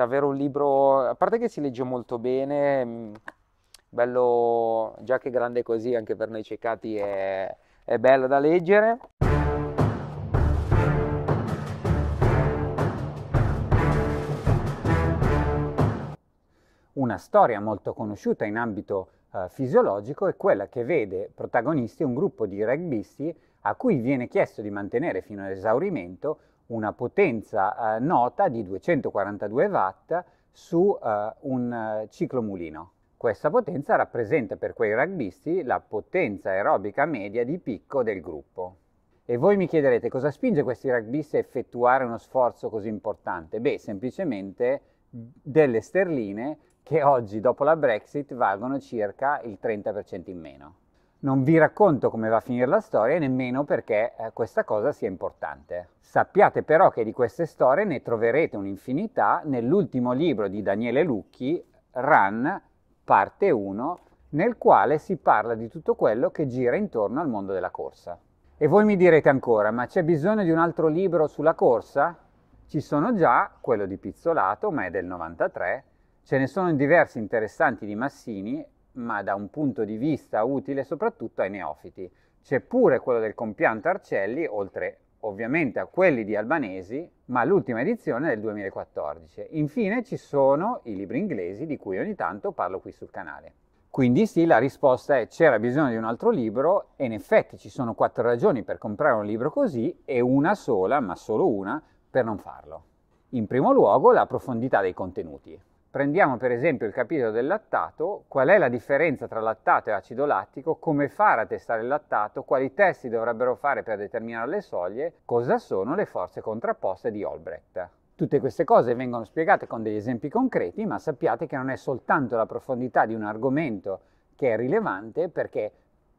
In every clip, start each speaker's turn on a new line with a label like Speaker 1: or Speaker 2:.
Speaker 1: davvero un libro, a parte che si legge molto bene, mm, bello, già che grande così anche per noi ciecati è, è bello da leggere.
Speaker 2: Una storia molto conosciuta in ambito eh, fisiologico è quella che vede protagonisti un gruppo di rugbyisti a cui viene chiesto di mantenere fino all'esaurimento una potenza eh, nota di 242 watt su eh, un eh, ciclomulino. Questa potenza rappresenta per quei rugbisti la potenza aerobica media di picco del gruppo. E voi mi chiederete cosa spinge questi rugbisti a effettuare uno sforzo così importante? Beh, semplicemente delle sterline che oggi dopo la Brexit valgono circa il 30% in meno. Non vi racconto come va a finire la storia e nemmeno perché eh, questa cosa sia importante. Sappiate però che di queste storie ne troverete un'infinità nell'ultimo libro di Daniele Lucchi, Run, parte 1, nel quale si parla di tutto quello che gira intorno al mondo della corsa. E voi mi direte ancora, ma c'è bisogno di un altro libro sulla corsa? Ci sono già quello di Pizzolato, ma è del 93, ce ne sono diversi interessanti di Massini ma da un punto di vista utile soprattutto ai neofiti. C'è pure quello del compianto Arcelli, oltre ovviamente a quelli di Albanesi, ma l'ultima edizione è del 2014. Infine ci sono i libri inglesi di cui ogni tanto parlo qui sul canale. Quindi sì, la risposta è c'era bisogno di un altro libro e in effetti ci sono quattro ragioni per comprare un libro così e una sola, ma solo una, per non farlo. In primo luogo la profondità dei contenuti. Prendiamo per esempio il capitolo del lattato, qual è la differenza tra lattato e acido lattico, come fare a testare il lattato, quali testi dovrebbero fare per determinare le soglie, cosa sono le forze contrapposte di Olbrecht. Tutte queste cose vengono spiegate con degli esempi concreti, ma sappiate che non è soltanto la profondità di un argomento che è rilevante perché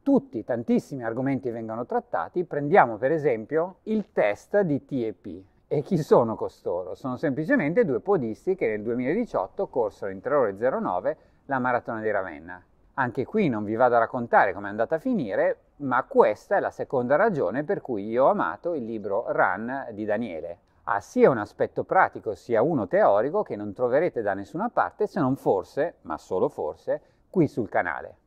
Speaker 2: tutti, tantissimi argomenti vengono trattati. Prendiamo per esempio il test di TEP. E chi sono costoro? Sono semplicemente due podisti che nel 2018 corsero in 3 ore 09 la maratona di Ravenna. Anche qui non vi vado a raccontare come è andata a finire, ma questa è la seconda ragione per cui io ho amato il libro Run di Daniele. Ha sia un aspetto pratico sia uno teorico che non troverete da nessuna parte se non forse, ma solo forse, qui sul canale.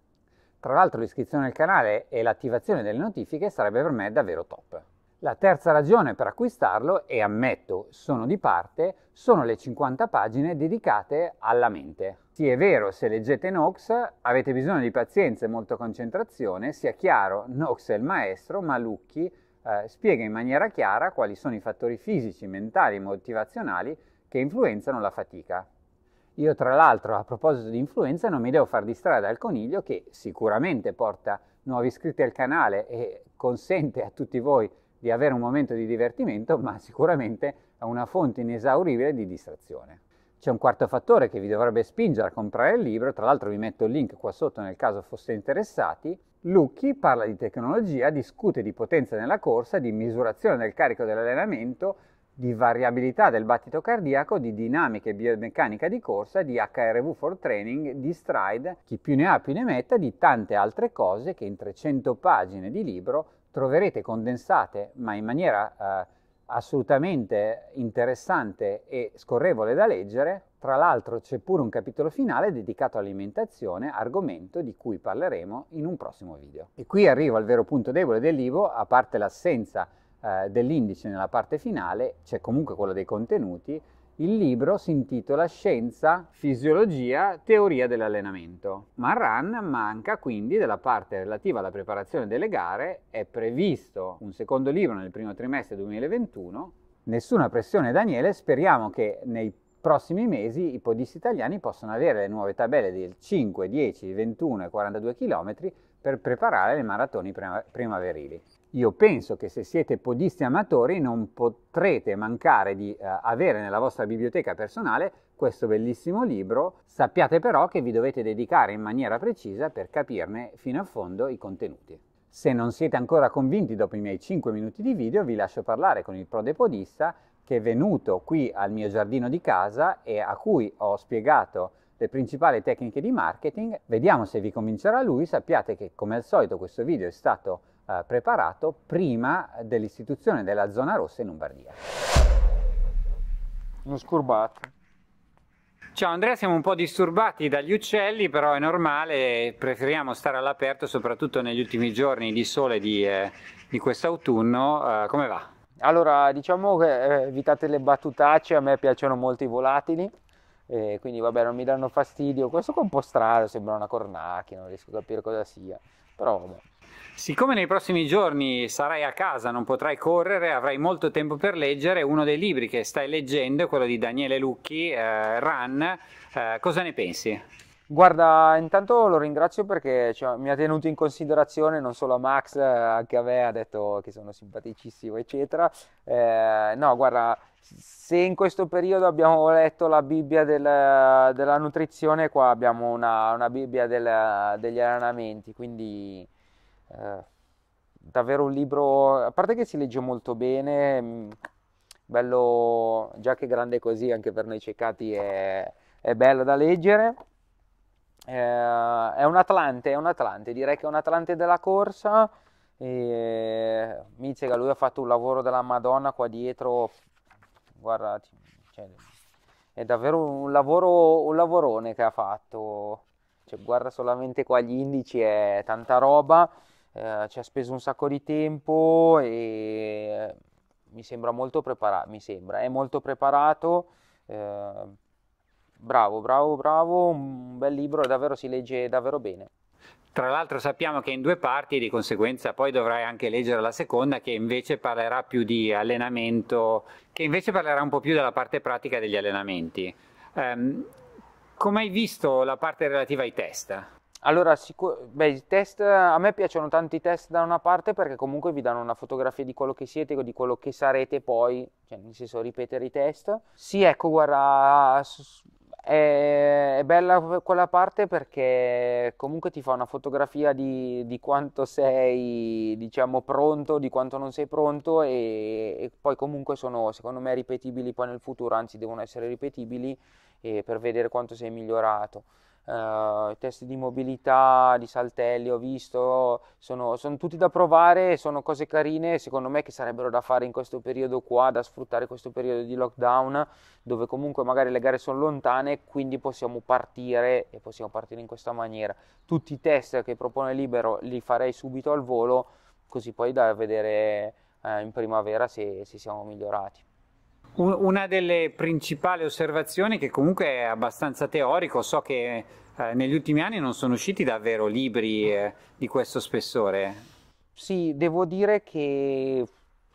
Speaker 2: Tra l'altro l'iscrizione al canale e l'attivazione delle notifiche sarebbe per me davvero top. La terza ragione per acquistarlo, e ammetto sono di parte, sono le 50 pagine dedicate alla mente. Sì, è vero, se leggete Nox avete bisogno di pazienza e molta concentrazione, sia chiaro, Nox è il maestro, ma Lucchi eh, spiega in maniera chiara quali sono i fattori fisici, mentali e motivazionali che influenzano la fatica. Io tra l'altro a proposito di influenza non mi devo far distrarre dal coniglio che sicuramente porta nuovi iscritti al canale e consente a tutti voi di avere un momento di divertimento, ma sicuramente è una fonte inesauribile di distrazione. C'è un quarto fattore che vi dovrebbe spingere a comprare il libro, tra l'altro vi metto il link qua sotto nel caso foste interessati. Lucchi parla di tecnologia, discute di potenza nella corsa, di misurazione del carico dell'allenamento, di variabilità del battito cardiaco, di dinamica e biomeccanica di corsa, di HRV for Training, di stride, chi più ne ha più ne metta, di tante altre cose che in 300 pagine di libro troverete condensate, ma in maniera eh, assolutamente interessante e scorrevole da leggere. Tra l'altro c'è pure un capitolo finale dedicato all'alimentazione, argomento di cui parleremo in un prossimo video. E qui arrivo al vero punto debole dell'IVO, a parte l'assenza eh, dell'indice nella parte finale, c'è comunque quello dei contenuti, il libro si intitola Scienza, Fisiologia, Teoria dell'allenamento. Marran manca quindi della parte relativa alla preparazione delle gare, è previsto un secondo libro nel primo trimestre 2021. Nessuna pressione Daniele, speriamo che nei prossimi mesi i podisti italiani possano avere le nuove tabelle del 5, 10, 21 e 42 km per preparare le maratoni primaverili io penso che se siete podisti amatori non potrete mancare di eh, avere nella vostra biblioteca personale questo bellissimo libro, sappiate però che vi dovete dedicare in maniera precisa per capirne fino a fondo i contenuti. Se non siete ancora convinti dopo i miei 5 minuti di video, vi lascio parlare con il prode podista che è venuto qui al mio giardino di casa e a cui ho spiegato le principali tecniche di marketing. Vediamo se vi convincerà lui. Sappiate che come al solito questo video è stato eh, preparato prima dell'istituzione della zona rossa in Lombardia. Uno scurbato. Ciao Andrea, siamo un po' disturbati dagli uccelli, però è normale, preferiamo stare all'aperto soprattutto negli ultimi giorni di sole di, eh, di quest'autunno. Eh, come va?
Speaker 1: Allora, diciamo che eh, evitate le battutacce, a me piacciono molto i volatili, quindi vabbè non mi danno fastidio. Questo qua è un po' strano, sembra una cornacchia, non riesco a
Speaker 2: capire cosa sia però vabbè. Siccome nei prossimi giorni sarai a casa, non potrai correre, avrai molto tempo per leggere, uno dei libri che stai leggendo è quello di Daniele Lucchi, eh, Run, eh, cosa ne pensi?
Speaker 1: Guarda, intanto lo ringrazio perché cioè, mi ha tenuto in considerazione non solo a Max, eh, anche a me, ha detto che sono simpaticissimo, eccetera. Eh, no, guarda, se in questo periodo abbiamo letto la Bibbia del, della nutrizione, qua abbiamo una, una Bibbia del, degli allenamenti, quindi eh, davvero un libro, a parte che si legge molto bene, mm, bello, già che grande così anche per noi ceccati è, è bello da leggere. Eh, è un Atlante, è un Atlante, direi che è un Atlante della corsa. E Mizzega lui ha fatto un lavoro della Madonna qua dietro guarda, cioè, è davvero un, lavoro, un lavorone che ha fatto. Cioè, guarda solamente qua gli indici, è tanta roba, eh, ci ha speso un sacco di tempo e eh, mi sembra molto preparato, mi sembra, è molto preparato. Eh, bravo, bravo, bravo, un bel libro, davvero si legge davvero bene.
Speaker 2: Tra l'altro sappiamo che in due parti, di conseguenza poi dovrai anche leggere la seconda che invece parlerà più di allenamento, che invece parlerà un po' più della parte pratica degli allenamenti. Um, come hai visto la parte relativa ai test? Allora, sicur- beh,
Speaker 1: test, a me piacciono tanti test da una parte perché comunque vi danno una fotografia di quello che siete o di quello che sarete poi, cioè nel senso ripetere i test. Sì, ecco, guarda, è, bella quella parte perché comunque ti fa una fotografia di, di quanto sei, diciamo, pronto, di quanto non sei pronto e, e, poi comunque sono, secondo me, ripetibili poi nel futuro, anzi devono essere ripetibili eh, per vedere quanto sei migliorato. Uh, test di mobilità, di saltelli, ho visto, sono, sono, tutti da provare, sono cose carine, secondo me che sarebbero da fare in questo periodo qua, da sfruttare questo periodo di lockdown, dove comunque magari le gare sono lontane, quindi possiamo partire e possiamo partire in questa maniera. Tutti i test che propone Libero li farei subito al volo, così poi da vedere eh, in primavera se, se siamo migliorati.
Speaker 2: Una delle principali osservazioni, che comunque è abbastanza teorico, so che eh, negli ultimi anni non sono usciti davvero libri eh, di questo spessore.
Speaker 1: Sì, devo dire che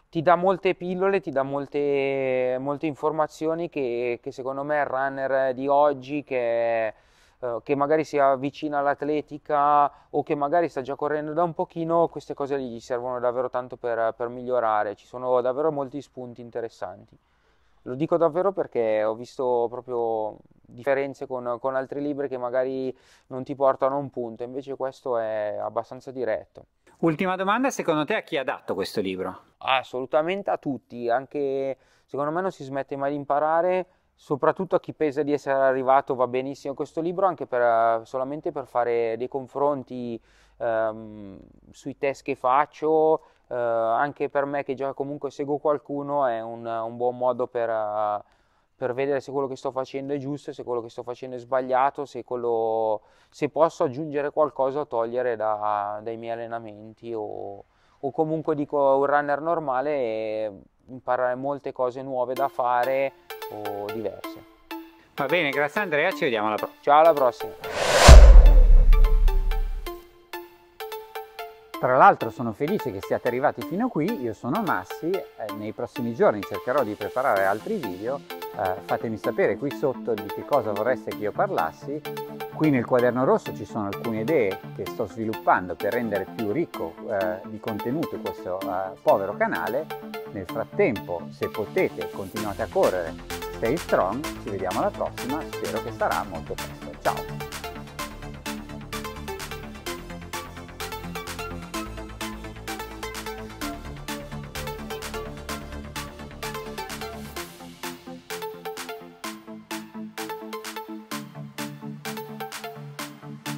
Speaker 1: ti dà molte pillole, ti dà molte, molte informazioni che, che, secondo me il runner di oggi che, eh, che magari si avvicina all'atletica o che magari sta già correndo da un pochino, queste cose gli servono davvero tanto per, per migliorare, ci sono davvero molti spunti interessanti. Lo dico davvero perché ho visto proprio differenze con, con altri libri che magari non ti portano a un punto, invece questo è abbastanza diretto.
Speaker 2: Ultima domanda, secondo te a chi è adatto questo libro?
Speaker 1: Assolutamente a tutti, anche secondo me non si smette mai di imparare, soprattutto a chi pensa di essere arrivato va benissimo questo libro, anche per, solamente per fare dei confronti ehm, sui test che faccio eh, anche per me che già comunque seguo qualcuno è un, un buon modo per, uh, per, vedere se quello che sto facendo è giusto, se quello che sto facendo è sbagliato, se, quello, se posso aggiungere qualcosa o togliere da, dai miei allenamenti o, o comunque dico un runner normale e imparare molte cose nuove da fare o diverse.
Speaker 2: Va bene, grazie Andrea, ci vediamo alla prossima. Ciao, alla prossima. Tra l'altro sono felice che siate arrivati fino qui, io sono Massi, eh, nei prossimi giorni cercherò di preparare altri video, eh, fatemi sapere qui sotto di che cosa vorreste che io parlassi. Qui nel quaderno rosso ci sono alcune idee che sto sviluppando per rendere più ricco eh, di contenuto questo eh, povero canale. Nel frattempo, se potete, continuate a correre, stay strong, ci vediamo alla prossima, spero che sarà molto presto. Ciao!